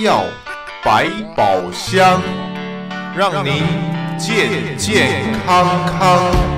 要百宝箱，让您健健康康。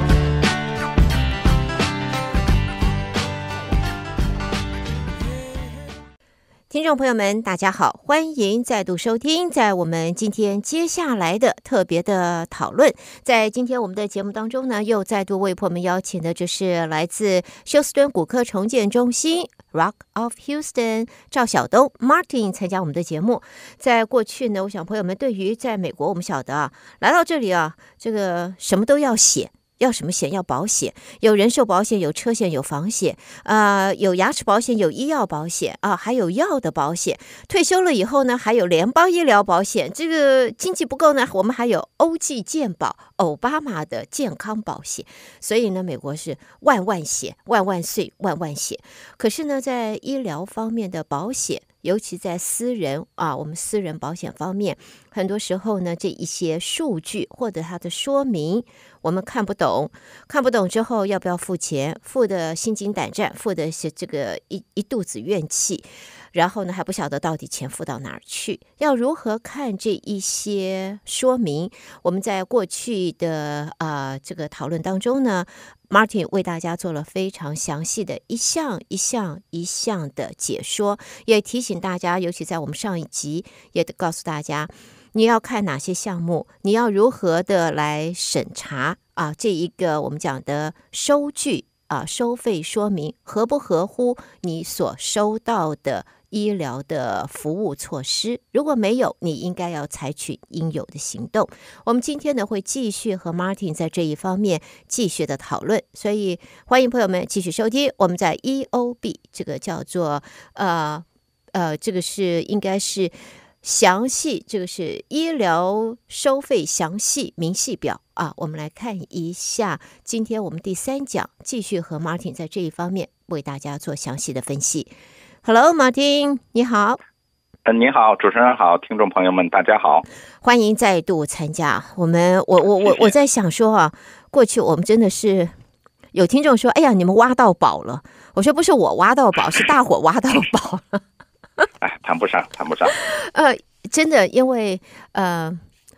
观众朋友们，大家好，欢迎再度收听，在我们今天接下来的特别的讨论，在今天我们的节目当中呢，又再度为朋友们邀请的就是来自休斯敦骨科重建中心 （Rock of Houston） 赵晓东 （Martin） 参加我们的节目。在过去呢，我想朋友们对于在美国，我们晓得啊，来到这里啊，这个什么都要写。要什么险？要保险，有人寿保险，有车险，有房险，啊，有牙齿保险，有医药保险啊，还有药的保险。退休了以后呢，还有联邦医疗保险。这个经济不够呢，我们还有欧济健保、奥巴马的健康保险。所以呢，美国是万万险，万万岁，万万险。可是呢，在医疗方面的保险。尤其在私人啊，我们私人保险方面，很多时候呢，这一些数据或者它的说明，我们看不懂。看不懂之后，要不要付钱？付的心惊胆战，付的些这个一一肚子怨气。然后呢，还不晓得到底钱付到哪儿去？要如何看这一些说明？我们在过去的啊这个讨论当中呢，Martin 为大家做了非常详细的一项一项一项的解说，也提醒大家，尤其在我们上一集也告诉大家，你要看哪些项目，你要如何的来审查啊？这一个我们讲的收据啊，收费说明合不合乎你所收到的？医疗的服务措施，如果没有，你应该要采取应有的行动。我们今天呢会继续和 Martin 在这一方面继续的讨论，所以欢迎朋友们继续收听。我们在 E O B 这个叫做呃呃，这个是应该是详细，这个是医疗收费详细明细表啊。我们来看一下，今天我们第三讲继续和 Martin 在这一方面为大家做详细的分析。Hello，马丁，你好。嗯，你好，主持人好，听众朋友们，大家好，欢迎再度参加我们。我我我我在想说啊，过去我们真的是有听众说，哎呀，你们挖到宝了。我说不是我挖到宝，是大伙挖到宝了。哎，谈不上，谈不上。呃，真的，因为呃，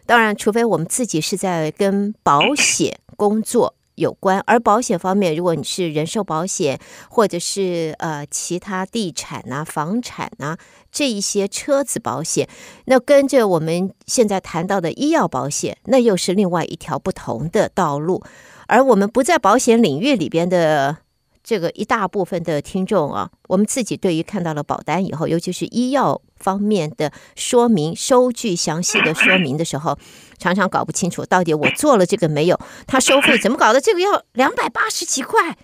当然，除非我们自己是在跟保险工作。有关，而保险方面，如果你是人寿保险，或者是呃其他地产啊、房产啊这一些车子保险，那跟着我们现在谈到的医药保险，那又是另外一条不同的道路。而我们不在保险领域里边的。这个一大部分的听众啊，我们自己对于看到了保单以后，尤其是医药方面的说明、收据详细的说明的时候，常常搞不清楚到底我做了这个没有？他收费怎么搞的？这个要两百八十几块，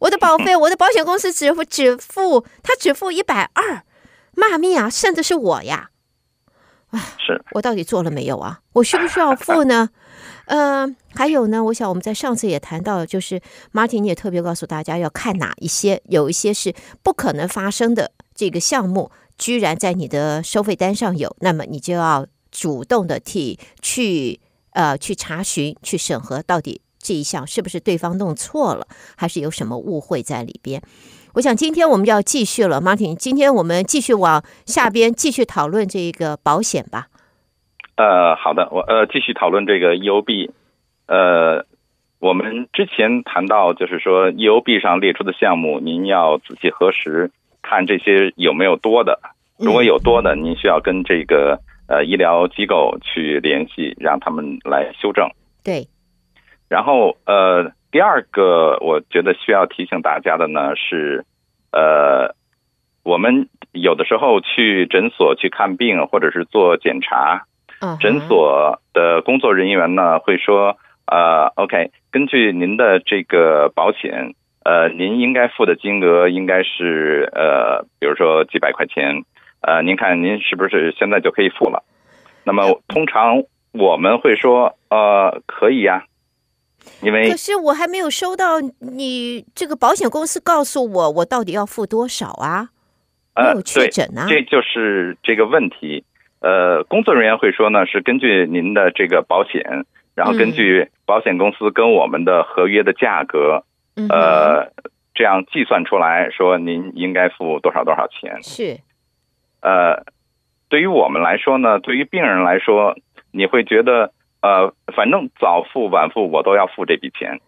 我的保费，我的保险公司只付只付他只付一百二，妈咪啊，甚至是我呀。啊，是我到底做了没有啊？我需不需要付呢？嗯，还有呢？我想我们在上次也谈到，就是马婷，你也特别告诉大家要看哪一些，有一些是不可能发生的这个项目，居然在你的收费单上有，那么你就要主动的替去呃去查询、去审核，到底这一项是不是对方弄错了，还是有什么误会在里边？我想今天我们要继续了，马挺，今天我们继续往下边继续讨论这一个保险吧。呃，好的，我呃继续讨论这个 EOB。呃，我们之前谈到就是说，EOB 上列出的项目，您要仔细核实，看这些有没有多的。如果有多的，您需要跟这个呃医疗机构去联系，让他们来修正。对。然后呃。第二个，我觉得需要提醒大家的呢是，呃，我们有的时候去诊所去看病或者是做检查，嗯，诊所的工作人员呢会说，呃 o k 根据您的这个保险，呃，您应该付的金额应该是呃，比如说几百块钱，呃，您看您是不是现在就可以付了？那么通常我们会说，呃，可以呀。因为可是我还没有收到你这个保险公司告诉我我到底要付多少啊？没有确诊啊？这就是这个问题。呃，工作人员会说呢，是根据您的这个保险，然后根据保险公司跟我们的合约的价格，呃，这样计算出来说您应该付多少多少钱。是。呃，对于我们来说呢，对于病人来说，你会觉得。呃，反正早付晚付我都要付这笔钱，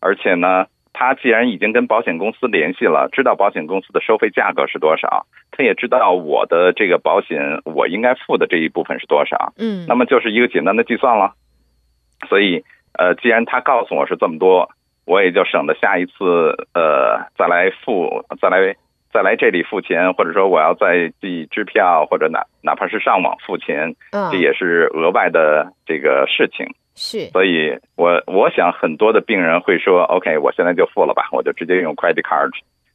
而且呢，他既然已经跟保险公司联系了，知道保险公司的收费价格是多少，他也知道我的这个保险我应该付的这一部分是多少，嗯，那么就是一个简单的计算了，所以呃，既然他告诉我是这么多，我也就省得下一次呃再来付再来。再来这里付钱，或者说我要在寄支票，或者哪哪怕是上网付钱，这也是额外的这个事情。是，所以我我想很多的病人会说：“OK，我现在就付了吧，我就直接用快递卡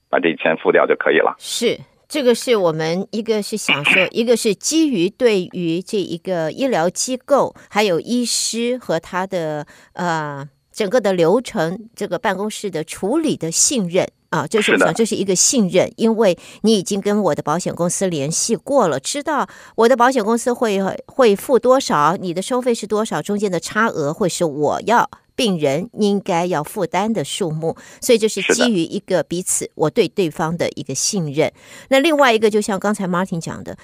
把这钱付掉就可以了。”是，这个是我们一个是享受，一个是基于对于这一个医疗机构、还有医师和他的呃整个的流程、这个办公室的处理的信任。啊，就是讲，这是一个信任，因为你已经跟我的保险公司联系过了，知道我的保险公司会会付多少，你的收费是多少，中间的差额会是我要病人应该要负担的数目，所以这是基于一个彼此我对对方的一个信任。那另外一个，就像刚才 Martin 讲的，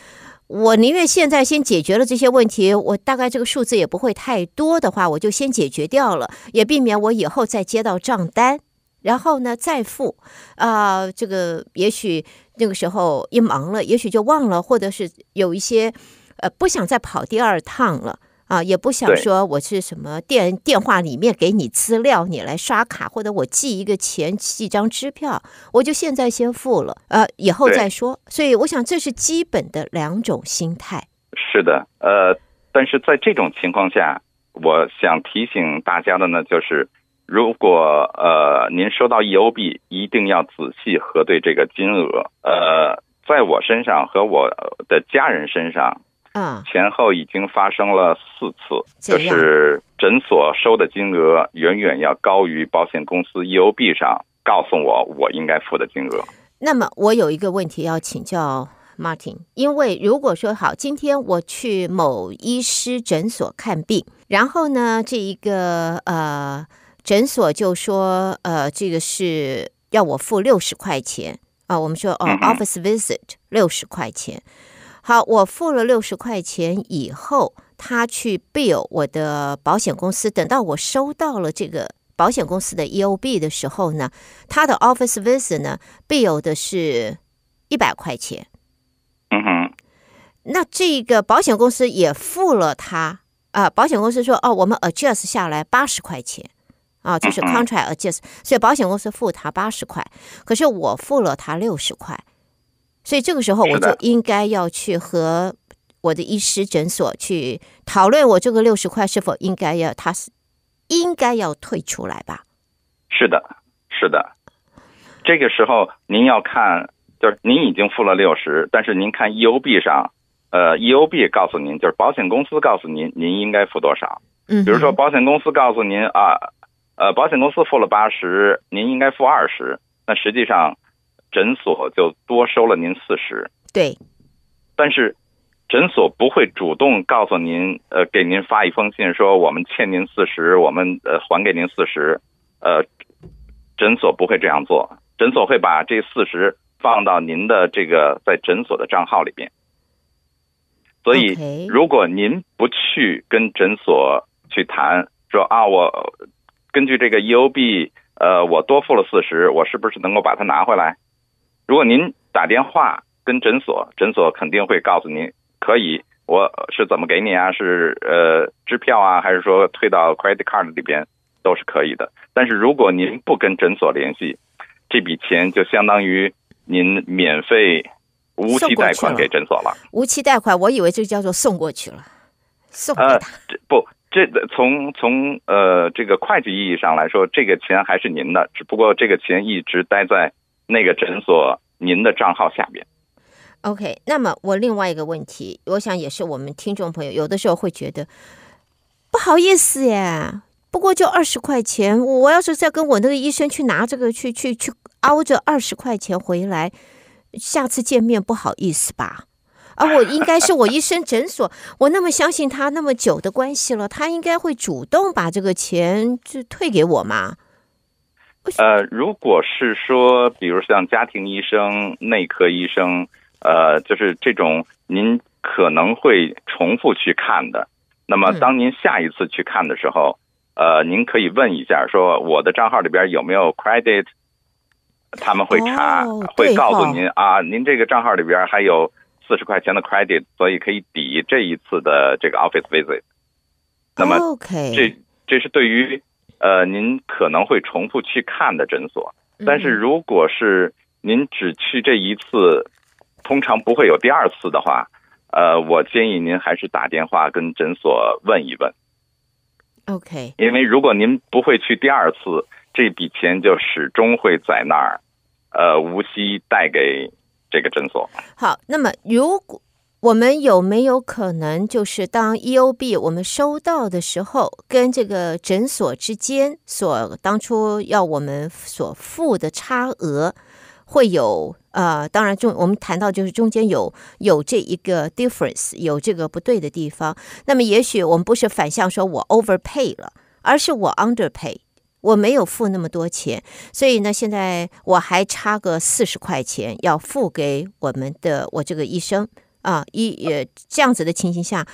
我宁愿现在先解决了这些问题，我大概这个数字也不会太多的话，我就先解决掉了，也避免我以后再接到账单。然后呢，再付，啊，这个也许那个时候一忙了，也许就忘了，或者是有一些，呃，不想再跑第二趟了，啊，也不想说我是什么电电话里面给你资料，你来刷卡，或者我寄一个钱，寄一张支票，我就现在先付了，呃，以后再说。所以，我想这是基本的两种心态。是的，呃，但是在这种情况下，我想提醒大家的呢，就是。如果呃，您收到 E O B，一定要仔细核对这个金额。呃，在我身上和我的家人身上，嗯，前后已经发生了四次，就是诊所收的金额远远要高于保险公司 E O B 上告诉我我应该付的金额。那么我有一个问题要请教 Martin，因为如果说好，今天我去某医师诊所看病，然后呢，这一个呃。诊所就说：“呃，这个是要我付六十块钱啊。”我们说：“哦，office visit 六十块钱。”好，我付了六十块钱以后，他去 bill 我的保险公司。等到我收到了这个保险公司的 E.O.B 的时候呢，他的 office visit 呢 bill 的是一百块钱。嗯哼，那这个保险公司也付了他啊。保险公司说：“哦，我们 adjust 下来八十块钱。”啊，就是 contract adjust，所以保险公司付他八十块，可是我付了他六十块，所以这个时候我就应该要去和我的医师诊所去讨论，我这个六十块是否应该要，他是应该要退出来吧？是的，是的。这个时候您要看，就是您已经付了六十，但是您看 E O B 上，呃，E O B 告诉您就是保险公司告诉您您应该付多少，嗯，比如说保险公司告诉您啊。呃，保险公司付了八十，您应该付二十，那实际上，诊所就多收了您四十。对，但是，诊所不会主动告诉您，呃，给您发一封信说我们欠您四十，我们呃还给您四十，呃，诊所不会这样做，诊所会把这四十放到您的这个在诊所的账号里边，所以如果您不去跟诊所去谈，说啊我。根据这个 E O B，呃，我多付了四十，我是不是能够把它拿回来？如果您打电话跟诊所，诊所肯定会告诉您可以。我是怎么给你啊？是呃支票啊，还是说退到 credit card 里边都是可以的。但是如果您不跟诊所联系，这笔钱就相当于您免费无期贷款给诊所了。无期贷款，我以为就叫做送过去了，送给他不？这从从呃这个会计意义上来说，这个钱还是您的，只不过这个钱一直待在那个诊所您的账号下面。OK，那么我另外一个问题，我想也是我们听众朋友有的时候会觉得不好意思耶。不过就二十块钱，我要是再跟我那个医生去拿这个去去去凹着二十块钱回来，下次见面不好意思吧。啊，我应该是我医生诊所，我那么相信他那么久的关系了，他应该会主动把这个钱就退给我吗？呃，如果是说，比如像家庭医生、内科医生，呃，就是这种您可能会重复去看的，那么当您下一次去看的时候，呃，您可以问一下，说我的账号里边有没有 credit，他们会查，会告诉您啊，您这个账号里边还有。四十块钱的 credit，所以可以抵这一次的这个 office visit。那么，这这是对于呃您可能会重复去看的诊所。但是如果是您只去这一次，通常不会有第二次的话，呃，我建议您还是打电话跟诊所问一问。OK，因为如果您不会去第二次，这笔钱就始终会在那儿，呃，无息带给。这个诊所好，那么如果我们有没有可能，就是当 E O B 我们收到的时候，跟这个诊所之间所当初要我们所付的差额会有呃，当然中我们谈到就是中间有有这一个 difference，有这个不对的地方，那么也许我们不是反向说我 overpay 了，而是我 underpay。我没有付那么多钱，所以呢，现在我还差个四十块钱要付给我们的我这个医生啊，医呃这样子的情形下，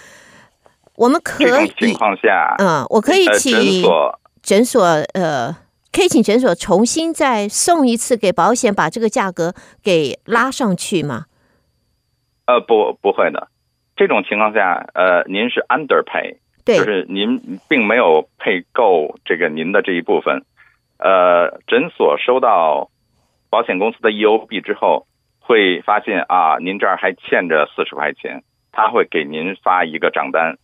我们可以情况下，嗯，我可以请诊所诊所呃，可以请诊所重新再送一次给保险，把这个价格给拉上去吗？呃，不不会的，这种情况下，呃，您是 under pay。就是您并没有配够这个您的这一部分，呃，诊所收到保险公司的 E O B 之后，会发现啊，您这儿还欠着四十块钱，他会给您发一个账单。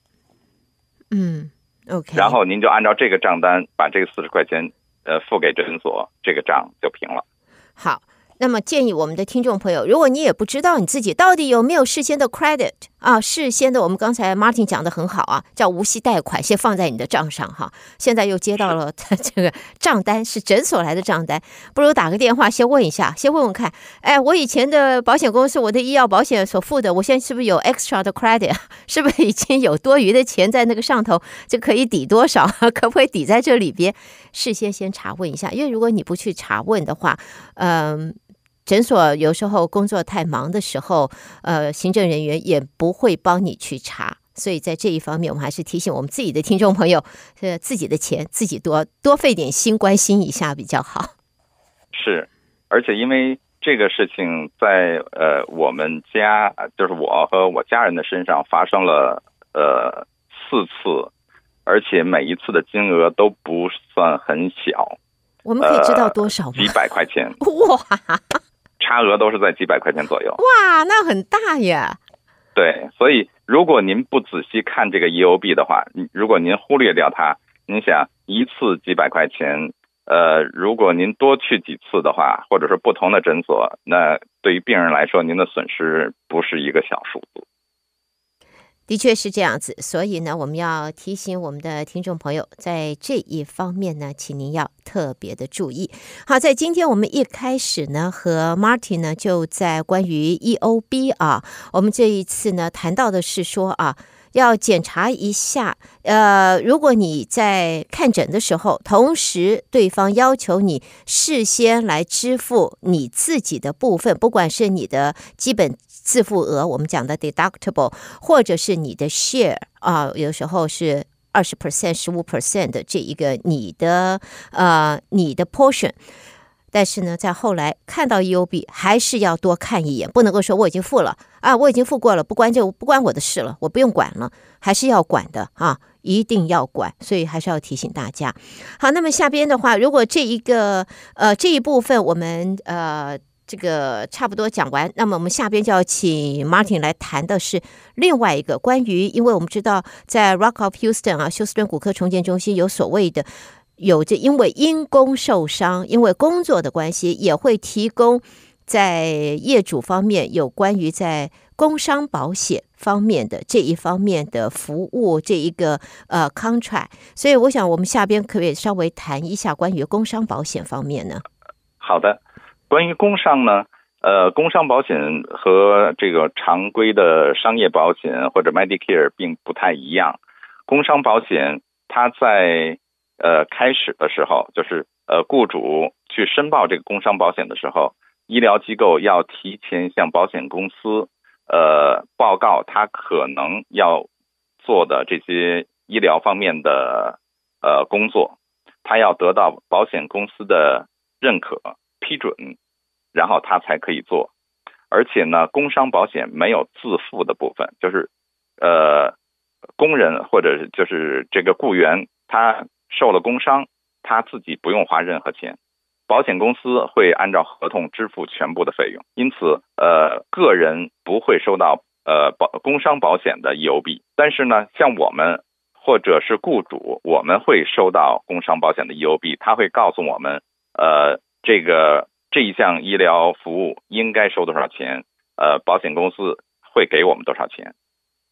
嗯，OK。然后您就按照这个账单把这个四十块钱呃付给诊所，这个账就平了。好，那么建议我们的听众朋友，如果你也不知道你自己到底有没有事先的 credit。啊，事先的，我们刚才 Martin 讲的很好啊，叫无息贷款先放在你的账上哈。现在又接到了他 这个账单，是诊所来的账单，不如打个电话先问一下，先问问看。哎，我以前的保险公司我的医药保险所付的，我现在是不是有 extra 的 credit？是不是已经有多余的钱在那个上头，就可以抵多少？可不可以抵在这里边？事先先查问一下，因为如果你不去查问的话，嗯。诊所有时候工作太忙的时候，呃，行政人员也不会帮你去查，所以在这一方面，我们还是提醒我们自己的听众朋友，呃，自己的钱自己多多费点心，关心一下比较好。是，而且因为这个事情在呃我们家，就是我和我家人的身上发生了呃四次，而且每一次的金额都不算很小。我们可以知道多少？几百块钱 哇！差额都是在几百块钱左右，哇，那很大耶！对，所以如果您不仔细看这个 EOB 的话，如果您忽略掉它，您想一次几百块钱，呃，如果您多去几次的话，或者是不同的诊所，那对于病人来说，您的损失不是一个小数字。的确是这样子，所以呢，我们要提醒我们的听众朋友，在这一方面呢，请您要特别的注意。好，在今天我们一开始呢，和 m a r t i n 呢就在关于 EOB 啊，我们这一次呢谈到的是说啊，要检查一下，呃，如果你在看诊的时候，同时对方要求你事先来支付你自己的部分，不管是你的基本。自付额，我们讲的 deductible，或者是你的 share 啊，有时候是二十 percent、十五 percent 的这一个你的呃你的 portion，但是呢，在后来看到 EOB 还是要多看一眼，不能够说我已经付了啊，我已经付过了，不关就不关我的事了，我不用管了，还是要管的啊，一定要管，所以还是要提醒大家。好，那么下边的话，如果这一个呃这一部分，我们呃。这个差不多讲完，那么我们下边就要请 Martin 来谈的是另外一个关于，因为我们知道在 Rock of Houston 啊，休斯顿骨科重建中心有所谓的有这，因为因工受伤，因为工作的关系也会提供在业主方面有关于在工伤保险方面的这一方面的服务这一个呃 contract，所以我想我们下边可以稍微谈一下关于工伤保险方面呢。好的。关于工伤呢，呃，工伤保险和这个常规的商业保险或者 Medicare 并不太一样。工伤保险，它在呃开始的时候，就是呃雇主去申报这个工伤保险的时候，医疗机构要提前向保险公司呃报告他可能要做的这些医疗方面的呃工作，他要得到保险公司的认可。批准，然后他才可以做。而且呢，工伤保险没有自付的部分，就是，呃，工人或者就是这个雇员，他受了工伤，他自己不用花任何钱，保险公司会按照合同支付全部的费用。因此，呃，个人不会收到呃保工伤保险的 E O B。但是呢，像我们或者是雇主，我们会收到工伤保险的 E O B，他会告诉我们，呃。这个这一项医疗服务应该收多少钱？呃，保险公司会给我们多少钱？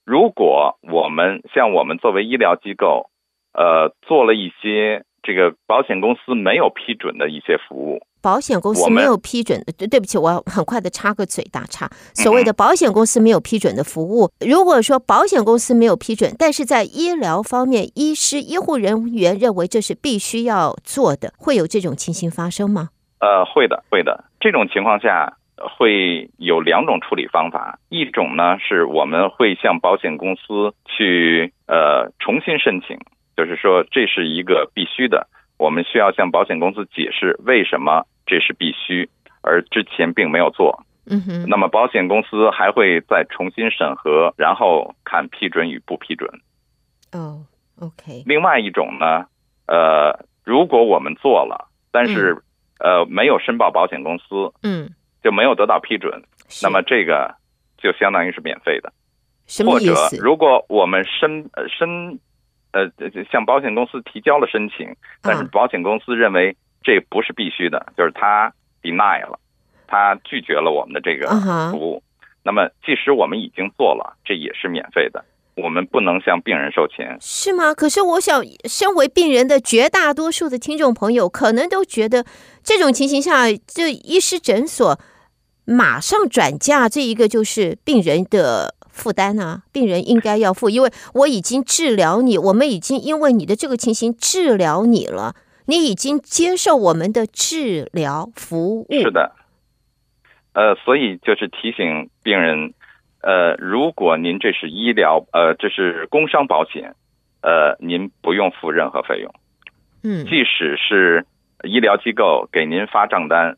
如果我们像我们作为医疗机构，呃，做了一些这个保险公司没有批准的一些服务，保险公司没有批准，对不起，我很快的插个嘴打岔。所谓的保险公司没有批准的服务，如果说保险公司没有批准，但是在医疗方面，医师医护人员认为这是必须要做的，会有这种情形发生吗？呃，会的，会的。这种情况下会有两种处理方法，一种呢是我们会向保险公司去呃重新申请，就是说这是一个必须的，我们需要向保险公司解释为什么这是必须，而之前并没有做。嗯哼。那么保险公司还会再重新审核，然后看批准与不批准。哦，OK。另外一种呢，呃，如果我们做了，但是。呃，没有申报保险公司，嗯，就没有得到批准。那么这个就相当于是免费的，什么意思？如果我们申申，呃，向保险公司提交了申请，但是保险公司认为这不是必须的，就是他 deny 了，他拒绝了我们的这个服务。那么即使我们已经做了，这也是免费的。我们不能向病人收钱，是吗？可是我想，身为病人的绝大多数的听众朋友，可能都觉得，这种情形下，这医师诊所马上转嫁这一个就是病人的负担啊！病人应该要付，因为我已经治疗你，我们已经因为你的这个情形治疗你了，你已经接受我们的治疗服务，是的，呃，所以就是提醒病人。呃，如果您这是医疗，呃，这是工伤保险，呃，您不用付任何费用。嗯。即使是医疗机构给您发账单，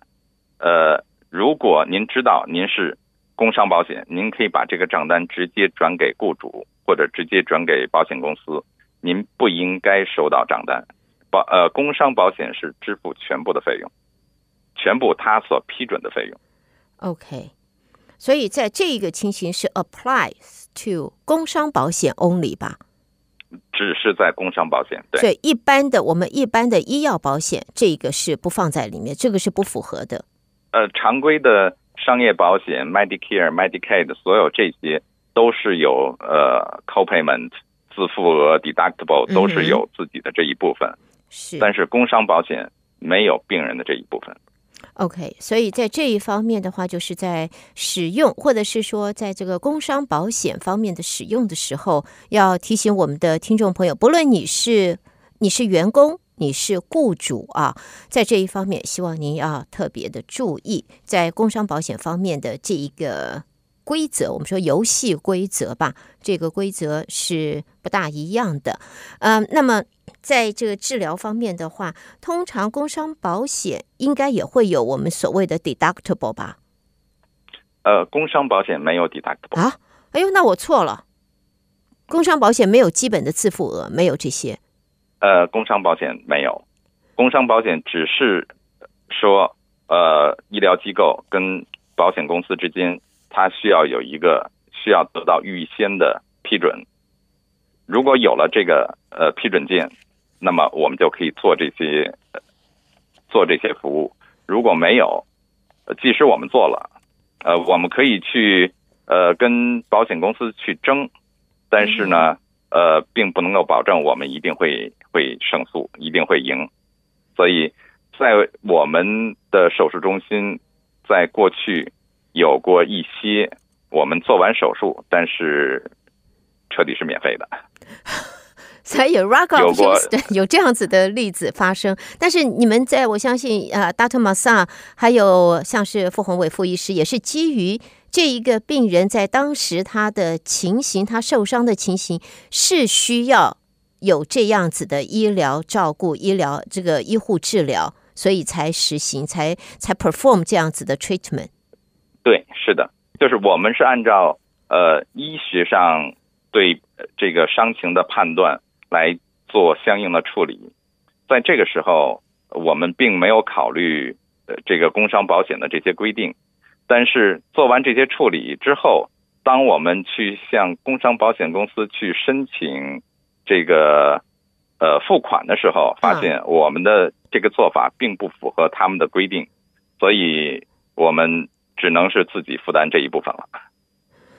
呃，如果您知道您是工伤保险，您可以把这个账单直接转给雇主或者直接转给保险公司。您不应该收到账单，保呃工伤保险是支付全部的费用，全部他所批准的费用。OK。所以在这一个情形是 applies to 工伤保险 only 吧？只是在工伤保险对一般的我们一般的医药保险这个是不放在里面，这个是不符合的。呃，常规的商业保险 Medicare Medicaid 的所有这些都是有呃 copayment 自付额 deductible 都是有自己的这一部分，是但是工伤保险没有病人的这一部分。OK，所以在这一方面的话，就是在使用或者是说在这个工伤保险方面的使用的时候，要提醒我们的听众朋友，不论你是你是员工，你是雇主啊，在这一方面，希望您要特别的注意在工伤保险方面的这一个。规则，我们说游戏规则吧，这个规则是不大一样的。嗯，那么在这个治疗方面的话，通常工伤保险应该也会有我们所谓的 deductible 吧？呃，工伤保险没有 deductible 啊？哎呦，那我错了，工伤保险没有基本的自付额，没有这些。呃，工伤保险没有，工伤保险只是说，呃，医疗机构跟保险公司之间。它需要有一个需要得到预先的批准。如果有了这个呃批准件，那么我们就可以做这些做这些服务。如果没有，即使我们做了，呃，我们可以去呃跟保险公司去争，但是呢，呃，并不能够保证我们一定会会胜诉，一定会赢。所以在我们的手术中心，在过去。有过一些我们做完手术，但是彻底是免费的，所以有 rock on，有这样子的例子发生。但是你们在，我相信啊，达特玛萨还有像是傅宏伟傅医师，也是基于这一个病人在当时他的情形，他受伤的情形是需要有这样子的医疗照顾、医疗这个医护治疗，所以才实行才才 perform 这样子的 treatment。对，是的，就是我们是按照呃医学上对这个伤情的判断来做相应的处理，在这个时候我们并没有考虑这个工伤保险的这些规定，但是做完这些处理之后，当我们去向工伤保险公司去申请这个呃付款的时候，发现我们的这个做法并不符合他们的规定，所以我们。只能是自己负担这一部分了。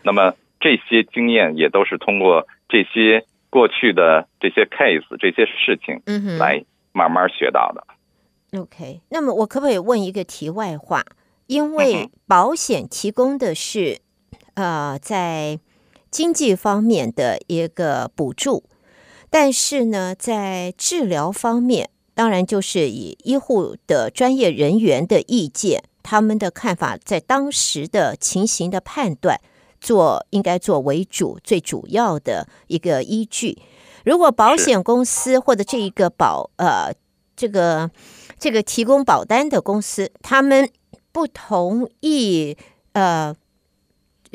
那么这些经验也都是通过这些过去的这些 case、这些事情来慢慢学到的。OK，那么我可不可以问一个题外话？因为保险提供的是呃在经济方面的一个补助，但是呢，在治疗方面，当然就是以医护的专业人员的意见。他们的看法在当时的情形的判断，做应该做为主最主要的一个依据。如果保险公司或者这一个保呃这个这个提供保单的公司他们不同意呃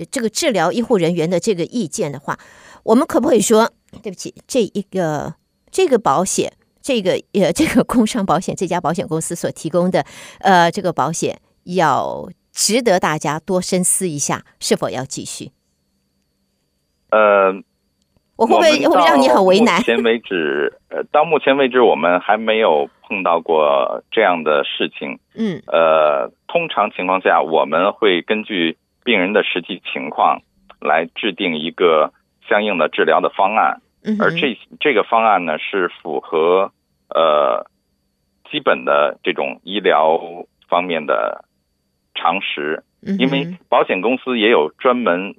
这个治疗医护人员的这个意见的话，我们可不可以说对不起？这一个这个保险，这个呃这个工伤保险这家保险公司所提供的呃这个保险。要值得大家多深思一下，是否要继续？呃，我会不会会让你很为难？目前为止，呃，到目前为止，我们还没有碰到过这样的事情。嗯，呃，通常情况下，我们会根据病人的实际情况来制定一个相应的治疗的方案。嗯，而这这个方案呢，是符合呃基本的这种医疗方面的。常识，因为保险公司也有专门，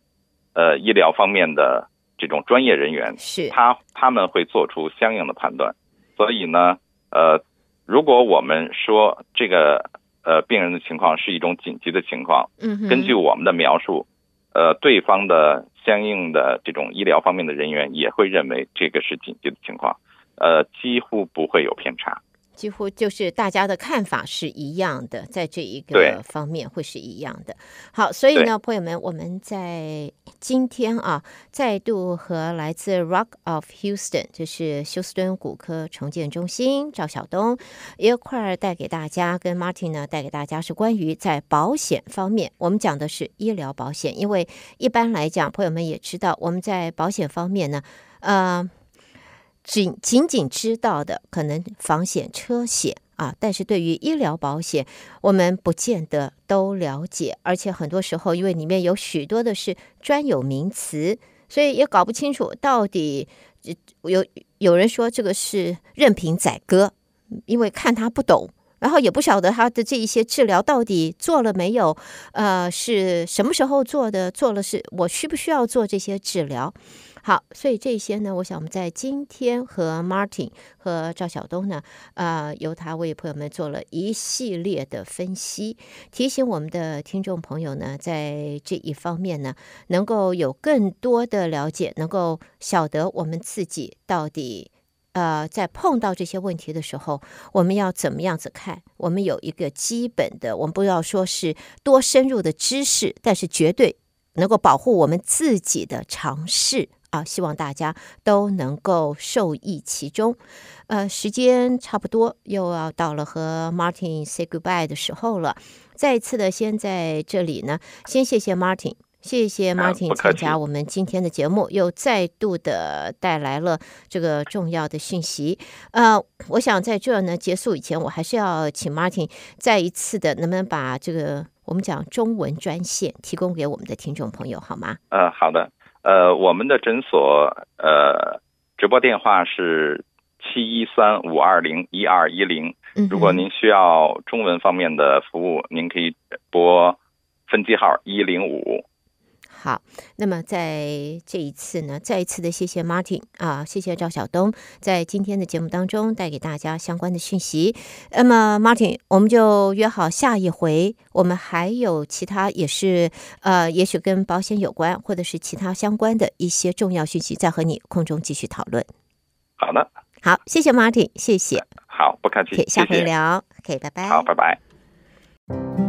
呃，医疗方面的这种专业人员，是，他他们会做出相应的判断。所以呢，呃，如果我们说这个呃病人的情况是一种紧急的情况，嗯，根据我们的描述，呃，对方的相应的这种医疗方面的人员也会认为这个是紧急的情况，呃，几乎不会有偏差。几乎就是大家的看法是一样的，在这一个方面会是一样的。好，所以呢，朋友们，我们在今天啊，再度和来自 Rock of Houston，就是休斯敦骨科重建中心赵晓东一块儿带给大家，跟 Martin 呢带给大家是关于在保险方面，我们讲的是医疗保险，因为一般来讲，朋友们也知道，我们在保险方面呢，呃。仅仅仅知道的可能房险车险啊，但是对于医疗保险，我们不见得都了解，而且很多时候因为里面有许多的是专有名词，所以也搞不清楚到底有有人说这个是任凭宰割，因为看他不懂，然后也不晓得他的这一些治疗到底做了没有，呃，是什么时候做的，做了是我需不需要做这些治疗？好，所以这些呢，我想我们在今天和 Martin 和赵晓东呢，呃，由他为朋友们做了一系列的分析，提醒我们的听众朋友呢，在这一方面呢，能够有更多的了解，能够晓得我们自己到底呃，在碰到这些问题的时候，我们要怎么样子看？我们有一个基本的，我们不要说是多深入的知识，但是绝对能够保护我们自己的常识。啊，希望大家都能够受益其中。呃，时间差不多，又要到了和 Martin say goodbye 的时候了。再一次的，先在这里呢，先谢谢 Martin，谢谢 Martin 参加我们今天的节目，又再度的带来了这个重要的讯息。呃，我想在这呢结束以前，我还是要请 Martin 再一次的，能不能把这个我们讲中文专线提供给我们的听众朋友，好吗？呃，好的。呃，我们的诊所呃，直播电话是七一三五二零一二一零。如果您需要中文方面的服务，您可以拨分机号一零五。好，那么在这一次呢，再一次的谢谢 Martin 啊，谢谢赵晓东在今天的节目当中带给大家相关的讯息。那么 Martin，我们就约好下一回，我们还有其他也是呃，也许跟保险有关，或者是其他相关的一些重要讯息，再和你空中继续讨论。好的，好，谢谢 Martin，谢谢。好，不客气，下回聊，OK，拜拜，好，拜拜。